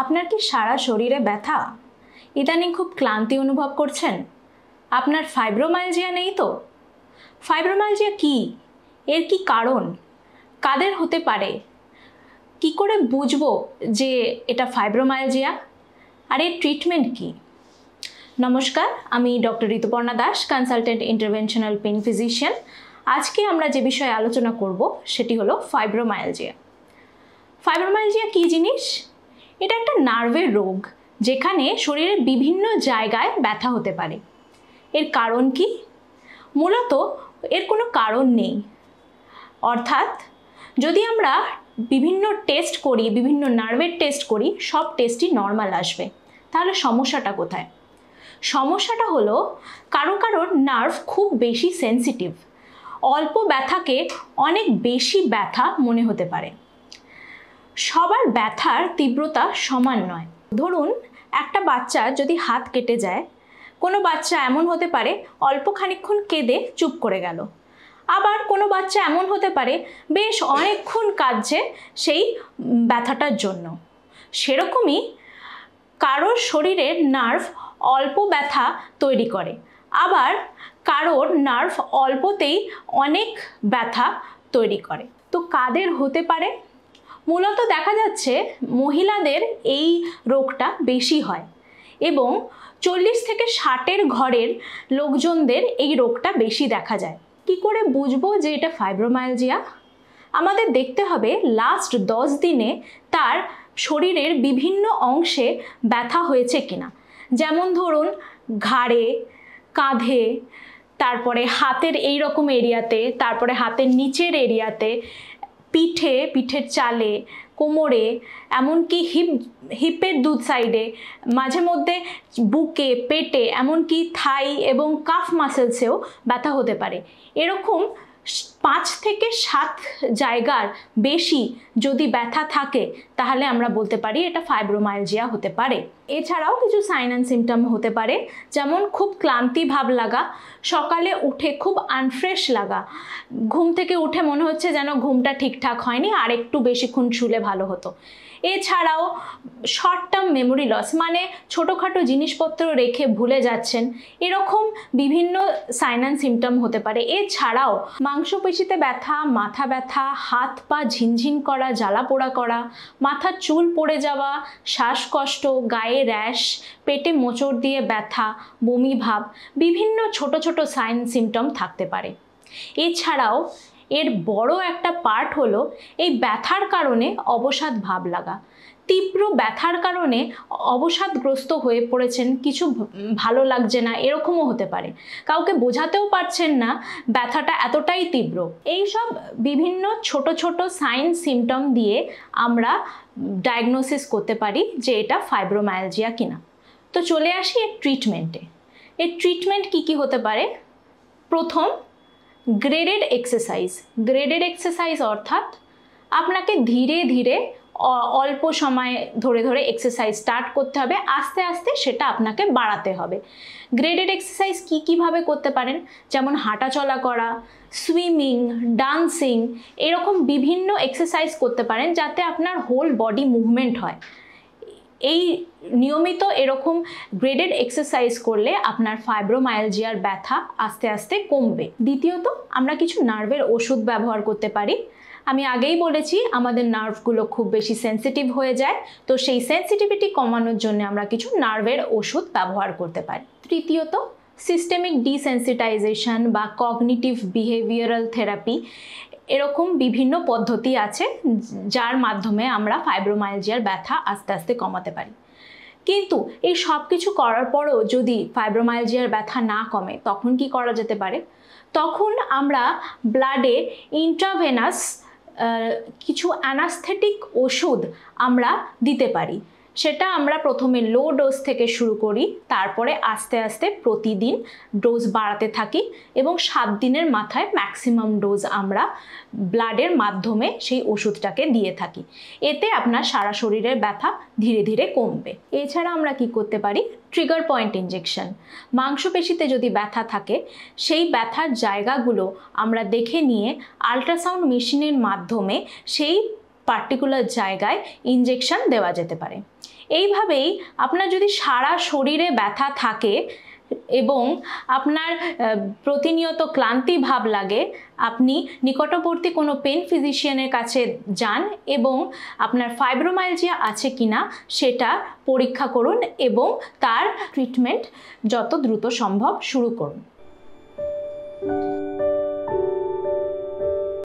আপনার কি সারা শরীরে ব্যথা ইদানিং খুব ক্লান্তি অনুভব করছেন আপনার ফাইব্রোমাইলজিয়া নেই তো ফাইব্রোমাইলজিয়া কি এর কি কারণ কাদের হতে পারে কি করে বুঝবো যে এটা ফাইব্রোমাইলজিয়া আর এর ট্রিটমেন্ট কী নমস্কার আমি doctor Rituparna Das consultant interventional pain physician আজকে আমরা যে বিষয়ে আলোচনা করব সেটি হলো ফাইব্রোমাইলজিয়া ফাইব্রোমাইলজিয়া কী জিনিস এটা একটা নার্ভের রোগ যেখানে শরীরের বিভিন্ন জায়গায় ব্যথা হতে পারে এর কারণ কি মূলত এর কোনো কারণ নেই অর্থাৎ যদি আমরা বিভিন্ন টেস্ট করি বিভিন্ন নার্ভের টেস্ট করি সব টেস্টই নর্মাল আসবে তাহলে সমস্যাটা কোথায় সমস্যাটা হলো কারো কারো নার্ভ খুব বেশি সেন্সিটিভ অল্প ব্যথাকে অনেক বেশি ব্যথা মনে হতে পারে সবার ব্যথার তীব্রতা সমান নয় ধরুন একটা বাচ্চা যদি হাত কেটে যায় কোনো বাচ্চা এমন হতে পারে অল্প খানিক্ষণ কেঁদে চুপ করে গেল আবার কোনো বাচ্চা এমন হতে পারে বেশ অনেকক্ষণ কাঁদছে সেই ব্যথাটার জন্য সেরকমই কারোর শরীরের নার্ভ অল্প ব্যথা তৈরি করে আবার কারোর নার্ভ অল্পতেই অনেক ব্যথা তৈরি করে তো কাদের হতে পারে মূলত দেখা যাচ্ছে মহিলাদের এই রোগটা বেশি হয় এবং চল্লিশ থেকে ষাটের ঘরের লোকজনদের এই রোগটা বেশি দেখা যায় কি করে বুঝবো যে এটা ফাইব্রোমায়ালজিয়া আমাদের দেখতে হবে লাস্ট দশ দিনে তার শরীরের বিভিন্ন অংশে ব্যথা হয়েছে কিনা যেমন ধরুন ঘাড়ে কাঁধে তারপরে হাতের এই রকম এরিয়াতে তারপরে হাতের নিচের এরিয়াতে পিঠে পিঠের চালে কোমরে এমনকি হিপ হিপের দুধ সাইডে মাঝে মধ্যে বুকে পেটে এমনকি থাই এবং কাফ মাসেলসেও ব্যথা হতে পারে এরকম পাঁচ থেকে সাত জায়গার বেশি যদি ব্যথা থাকে তাহলে আমরা বলতে পারি এটা ফাইব্রোমাইলজিয়া হতে পারে এছাড়াও কিছু সাইন অ্যান্ড সিমটম হতে পারে যেমন খুব ক্লান্তি ভাব লাগা সকালে উঠে খুব আনফ্রেশ লাগা ঘুম থেকে উঠে মনে হচ্ছে যেন ঘুমটা ঠিকঠাক হয়নি আর একটু বেশিক্ষণ শুলে ভালো হতো এছাড়াও শর্ট টার্ম মেমোরি লস মানে ছোটোখাটো জিনিসপত্র রেখে ভুলে যাচ্ছেন এরকম বিভিন্ন সাইনান সিমটম হতে পারে এছাড়াও মাংসপেশিতে ব্যথা মাথা ব্যথা হাত পা ঝিনঝিন করা জ্বালা পোড়া করা মাথা চুল পড়ে যাওয়া শ্বাসকষ্ট গায়ে র্যাশ পেটে মোচড় দিয়ে ব্যথা বমি ভাব বিভিন্ন ছোট ছোট সাইন সিমটম থাকতে পারে এছাড়াও এর বড় একটা পার্ট হলো এই ব্যথার কারণে অবসাদ ভাব লাগা তীব্র ব্যথার কারণে অবসাদগ্রস্ত হয়ে পড়েছেন কিছু ভালো লাগছে না এরকমও হতে পারে কাউকে বোঝাতেও পারছেন না ব্যথাটা এতটাই তীব্র এই সব বিভিন্ন ছোট ছোট সাইন সিমটম দিয়ে আমরা ডায়াগনোসিস করতে পারি যে এটা ফাইব্রোমায়ালজিয়া কিনা তো চলে আসি এর ট্রিটমেন্টে এর ট্রিটমেন্ট কি কি হতে পারে প্রথম গ্রেডেড এক্সারসাইজ গ্রেডেড এক্সারসাইজ অর্থাৎ আপনাকে ধীরে ধীরে অল্প সময় ধরে ধরে এক্সারসাইজ স্টার্ট করতে হবে আস্তে আস্তে সেটা আপনাকে বাড়াতে হবে গ্রেডেড এক্সারসাইজ কী কীভাবে করতে পারেন যেমন হাঁটা চলা করা সুইমিং ডান্সিং এরকম বিভিন্ন এক্সারসাইজ করতে পারেন যাতে আপনার হোল বডি মুভমেন্ট হয় এই নিয়মিত এরকম গ্রেডেড এক্সারসাইজ করলে আপনার ফাইব্রোমায়ালজিয়ার ব্যথা আস্তে আস্তে কমবে দ্বিতীয়ত আমরা কিছু নার্ভের ওষুধ ব্যবহার করতে পারি আমি আগেই বলেছি আমাদের নার্ভগুলো খুব বেশি সেন্সিটিভ হয়ে যায় তো সেই সেন্সিটিভিটি কমানোর জন্য আমরা কিছু নার্ভের ওষুধ ব্যবহার করতে পারি তৃতীয়ত সিস্টেমিক ডিসেন্সিটাইজেশন বা কগনিটিভ বিহেভিয়ারাল থেরাপি এরকম বিভিন্ন পদ্ধতি আছে যার মাধ্যমে আমরা ফাইব্রোমাইলজিয়ার ব্যথা আস্তে আস্তে কমাতে পারি কিন্তু এই সব কিছু করার পরও যদি ফাইব্রোমাইলজিয়ার ব্যথা না কমে তখন কি করা যেতে পারে তখন আমরা ব্লাডে ইন্ট্রাভেনাস কিছু অ্যানাস্থেটিক ওষুধ আমরা দিতে পারি সেটা আমরা প্রথমে লো ডোজ থেকে শুরু করি তারপরে আস্তে আস্তে প্রতিদিন ডোজ বাড়াতে থাকি এবং সাত দিনের মাথায় ম্যাক্সিমাম ডোজ আমরা ব্লাডের মাধ্যমে সেই ওষুধটাকে দিয়ে থাকি এতে আপনার সারা শরীরের ব্যথা ধীরে ধীরে কমবে এছাড়া আমরা কি করতে পারি ট্রিগার পয়েন্ট ইঞ্জেকশন মাংসপেশিতে যদি ব্যথা থাকে সেই ব্যথার জায়গাগুলো আমরা দেখে নিয়ে আল্ট্রাসাউন্ড মেশিনের মাধ্যমে সেই পার্টিকুলার জায়গায় ইঞ্জেকশন দেওয়া যেতে পারে এইভাবেই আপনার যদি সারা শরীরে ব্যথা থাকে এবং আপনার প্রতিনিয়ত ক্লান্তি ভাব লাগে আপনি নিকটবর্তী কোনো পেন ফিজিশিয়ানের কাছে যান এবং আপনার ফাইব্রোমাইলজিয়া আছে কিনা সেটা পরীক্ষা করুন এবং তার ট্রিটমেন্ট যত দ্রুত সম্ভব শুরু করুন